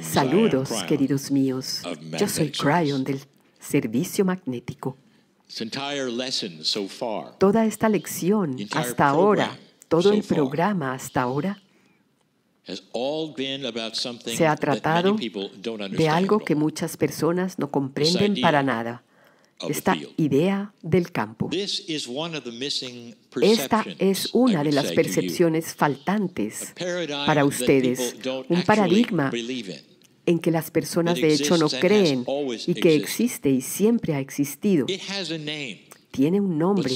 Saludos, queridos míos. Yo soy Cryon del Servicio Magnético. Toda esta lección hasta ahora, todo el programa hasta ahora, se ha tratado de algo que muchas personas no comprenden para nada esta idea del campo. Esta es una de las percepciones faltantes para ustedes, un paradigma en que las personas de hecho no creen y que existe y siempre ha existido tiene un nombre.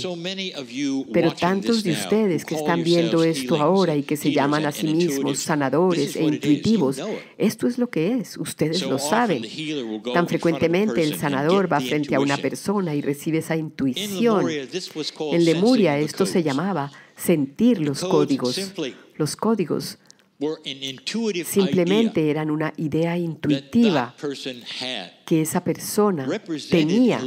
Pero tantos de ustedes que están viendo esto ahora y que se llaman a sí mismos sanadores e intuitivos, esto es lo que es, ustedes lo saben. Tan frecuentemente el sanador va frente a una persona y recibe esa intuición. En Lemuria esto se llamaba sentir los códigos. Los códigos Simplemente eran una idea intuitiva que esa persona tenía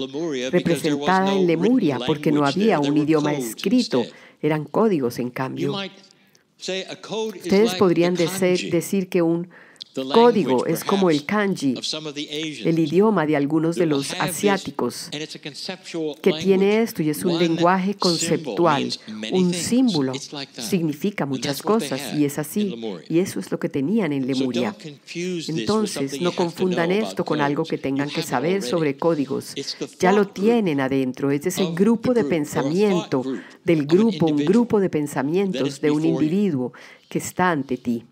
representada en Lemuria porque no había un idioma escrito, eran códigos en cambio. Ustedes podrían decir que un Código es como el kanji, el idioma de algunos de los asiáticos, que tiene esto y es un lenguaje conceptual. Un símbolo significa muchas cosas y es así. Y eso es lo que tenían en Lemuria. Entonces, no confundan esto con algo que tengan que saber sobre códigos. Ya lo tienen adentro. Es ese grupo de pensamiento del grupo, un grupo de pensamientos de un individuo que está ante ti.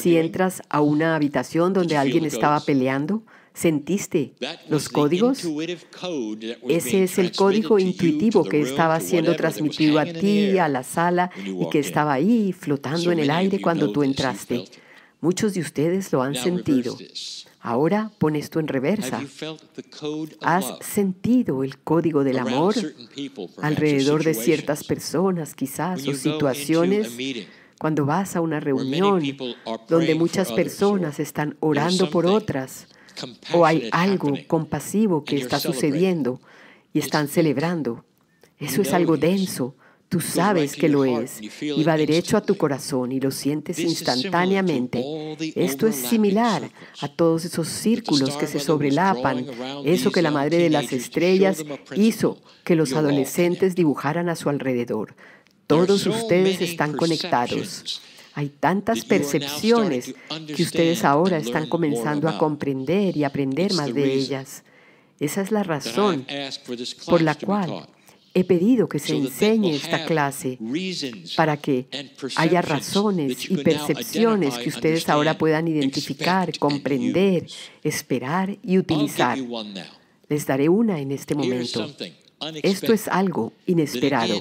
Si entras a una habitación donde alguien estaba peleando, ¿sentiste los códigos? Ese es el código intuitivo que estaba siendo transmitido a ti, a la sala, y que estaba ahí flotando en el aire cuando tú entraste. Muchos de ustedes lo han sentido. Ahora pon esto en reversa. ¿Has sentido el código del amor alrededor de ciertas personas, quizás, o situaciones? Cuando vas a una reunión donde muchas personas están orando por otras o hay algo compasivo que está sucediendo y están celebrando, eso es algo denso. Tú sabes que lo es y va derecho a tu corazón y lo sientes instantáneamente. Esto es similar a todos esos círculos que se sobrelapan, eso que la um, Madre de las Estrellas hizo que los adolescentes dibujaran a su alrededor. Todos ustedes están conectados. Hay tantas percepciones que ustedes ahora están comenzando a comprender y aprender más de ellas. Esa es la razón por la cual he pedido que se enseñe esta clase para que haya razones y percepciones que ustedes ahora puedan identificar, comprender, esperar y utilizar. Les daré una en este momento. Esto es algo inesperado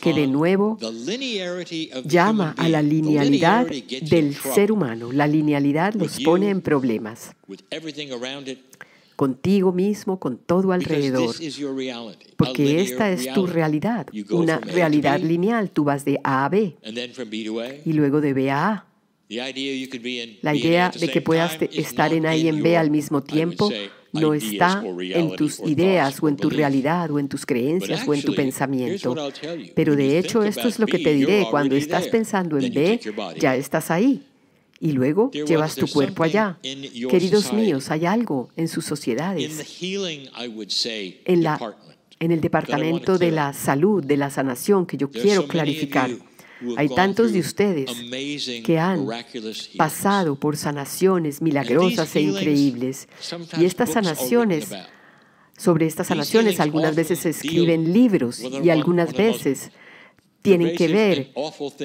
que de nuevo llama a la linealidad del ser humano. La linealidad nos pone en problemas contigo mismo, con todo alrededor. Porque esta es tu realidad, una realidad lineal. Tú vas de A a B y luego de B a A. La idea de que puedas estar en A y en B al mismo tiempo no está en tus ideas o en tu realidad o en tus creencias o en tu pensamiento. Pero de hecho esto es lo que te diré. Cuando estás pensando en B, ya estás ahí. Y luego llevas tu cuerpo allá. Queridos míos, hay algo en sus sociedades, en, en el departamento de la salud, de la sanación, que yo quiero clarificar. Hay tantos de ustedes que han pasado por sanaciones milagrosas e increíbles. Y estas sanaciones, sobre estas sanaciones algunas veces se escriben libros y algunas veces tienen que ver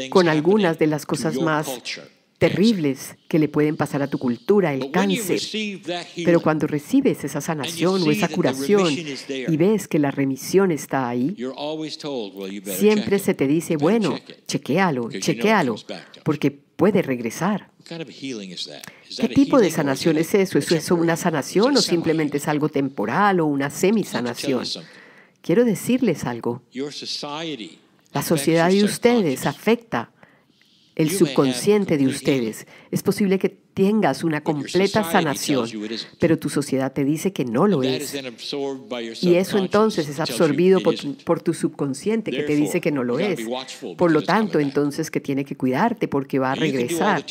con algunas de las cosas más terribles que le pueden pasar a tu cultura, el cáncer. Pero cuando recibes esa sanación o esa curación y ves que la remisión está ahí, siempre se te dice, bueno, chequéalo, chequéalo, porque puede regresar. ¿Qué tipo de sanación es eso? ¿Es eso una sanación o simplemente es algo temporal o una semisanación? Quiero decirles algo. La sociedad de ustedes afecta el subconsciente de ustedes. Es posible que tengas una completa sanación, pero tu sociedad te dice que no lo es. Y eso entonces es absorbido por, tu subconsciente que te dice que no lo es. Por lo tanto, entonces que tiene que cuidarte porque va a regresar.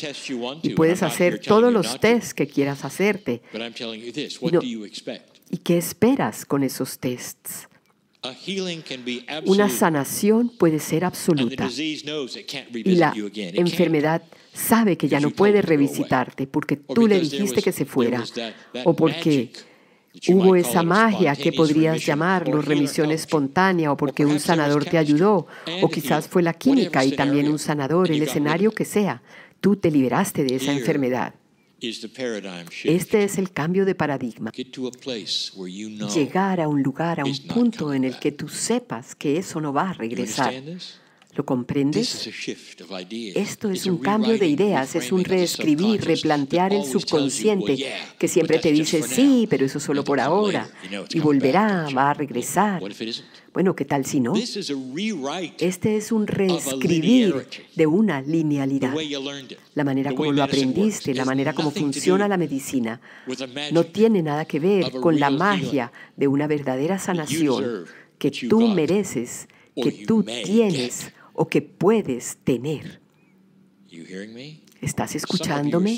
Y puedes hacer todos los tests que quieras hacerte. ¿Y, ¿y qué esperas con esos tests? Una sanación puede ser absoluta y la enfermedad sabe que ya no puede revisitarte porque tú le dijiste que se fuera o porque hubo esa magia que podrías llamarlo remisión espontánea o porque un sanador te ayudó o quizás fue la química y también un sanador, el escenario que sea. Tú te liberaste de esa enfermedad. Este es el cambio de paradigma. Llegar a un lugar, a un punto en el que tú sepas que eso no va a regresar. ¿Lo comprendes? Esto es un cambio de ideas, es un reescribir, replantear el subconsciente que siempre te dice sí, pero eso solo por ahora y volverá, va a regresar. Bueno, ¿qué tal si no? Este es un reescribir de una linealidad. La manera como lo aprendiste, la manera como funciona la medicina, no tiene nada que ver con la magia de una verdadera sanación que tú mereces, que tú tienes o que puedes tener. ¿Estás escuchándome?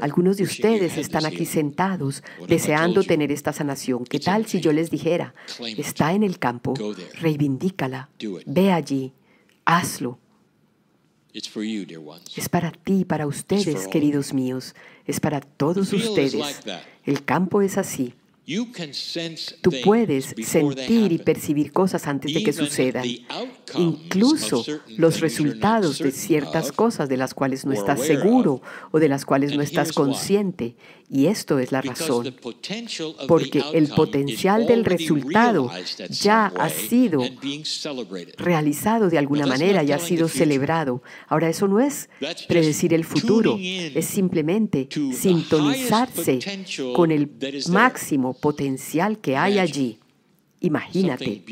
Algunos de ustedes están aquí sentados deseando tener esta sanación. ¿Qué tal si yo les dijera, está en el campo, reivindícala, ve allí, hazlo? Es para ti, para ustedes, queridos míos, es para todos ustedes. El campo es así. Tú puedes sentir y percibir cosas antes de que sucedan, incluso los resultados de ciertas cosas de las cuales no estás seguro o de las cuales no estás consciente. Y esto es la razón, porque el potencial del resultado ya ha sido realizado de alguna manera ya ha sido celebrado. Ahora, eso no es predecir el futuro, es simplemente sintonizarse con el máximo potencial que hay allí. Imagínate,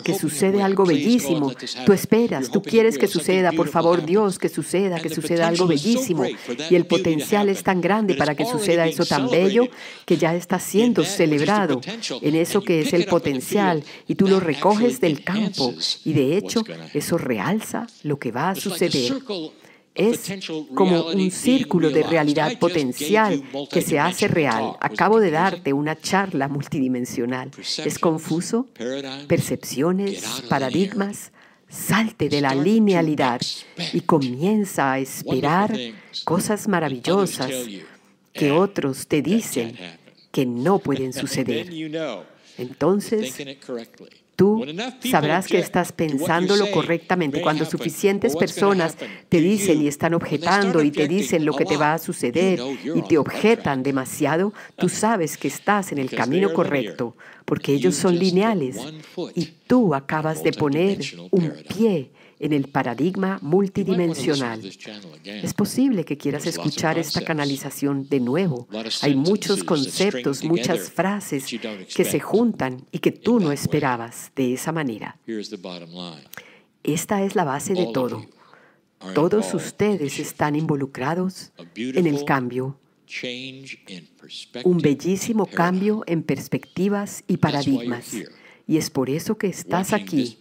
que sucede algo bellísimo. Tú esperas, tú quieres que suceda, por favor Dios, que suceda, que suceda algo bellísimo. Y el potencial es tan grande para que suceda eso tan bello que ya está siendo celebrado en eso que es el potencial. Y tú lo recoges del campo y de hecho eso realza lo que va a suceder es como un círculo de realidad potencial que se hace real. Acabo de darte una charla multidimensional. ¿Es confuso? Percepciones, paradigmas. Salte de la linealidad y comienza a esperar cosas maravillosas que otros te dicen que no pueden suceder. Entonces Tú sabrás que estás pensándolo correctamente cuando suficientes personas te dicen y están objetando y te dicen lo que te va a suceder y te objetan demasiado, tú sabes que estás en el camino correcto porque ellos son lineales y tú acabas de poner un pie en el paradigma multidimensional. Es posible que quieras escuchar esta canalización de nuevo. Hay muchos conceptos, muchas frases que se juntan y que tú no esperabas de esa manera. Esta es la base de todo. Todos ustedes están involucrados en el cambio un bellísimo cambio en perspectivas y paradigmas. Y es por eso que estás aquí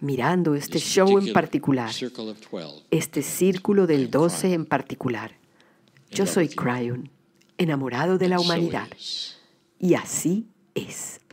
mirando este show en particular, este círculo del 12 en particular. Yo soy Cryon, enamorado de la humanidad. Y así es.